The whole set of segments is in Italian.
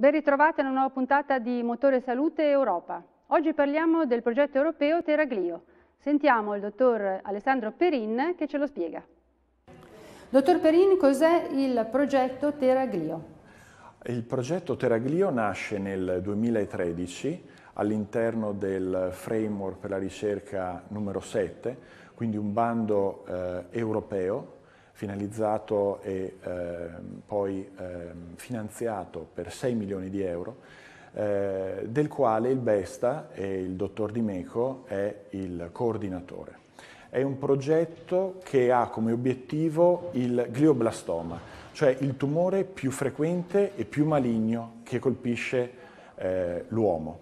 Ben ritrovati in una nuova puntata di Motore Salute Europa. Oggi parliamo del progetto europeo Teraglio. Sentiamo il dottor Alessandro Perin che ce lo spiega. Dottor Perin, cos'è il progetto Teraglio? Il progetto Teraglio nasce nel 2013 all'interno del framework per la ricerca numero 7, quindi un bando eh, europeo finalizzato e eh, poi eh, finanziato per 6 milioni di euro, eh, del quale il Besta e il dottor Di Meco è il coordinatore. È un progetto che ha come obiettivo il glioblastoma, cioè il tumore più frequente e più maligno che colpisce eh, l'uomo.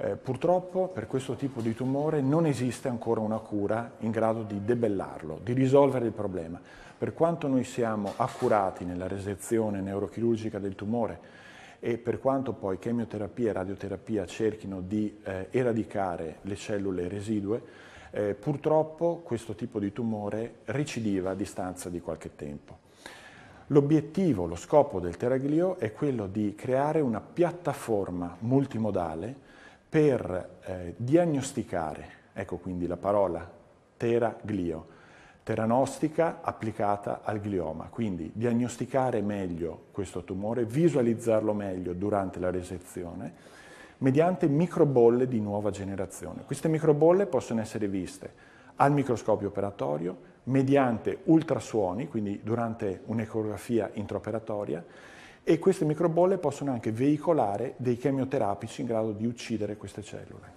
Eh, purtroppo per questo tipo di tumore non esiste ancora una cura in grado di debellarlo, di risolvere il problema. Per quanto noi siamo accurati nella resezione neurochirurgica del tumore e per quanto poi chemioterapia e radioterapia cerchino di eh, eradicare le cellule residue, eh, purtroppo questo tipo di tumore recidiva a distanza di qualche tempo. L'obiettivo, lo scopo del Teraglio è quello di creare una piattaforma multimodale per eh, diagnosticare, ecco quindi la parola teraglio, teranostica applicata al glioma, quindi diagnosticare meglio questo tumore, visualizzarlo meglio durante la resezione, mediante microbolle di nuova generazione. Queste microbolle possono essere viste al microscopio operatorio, mediante ultrasuoni, quindi durante un'ecografia intraoperatoria, e queste microbolle possono anche veicolare dei chemioterapici in grado di uccidere queste cellule.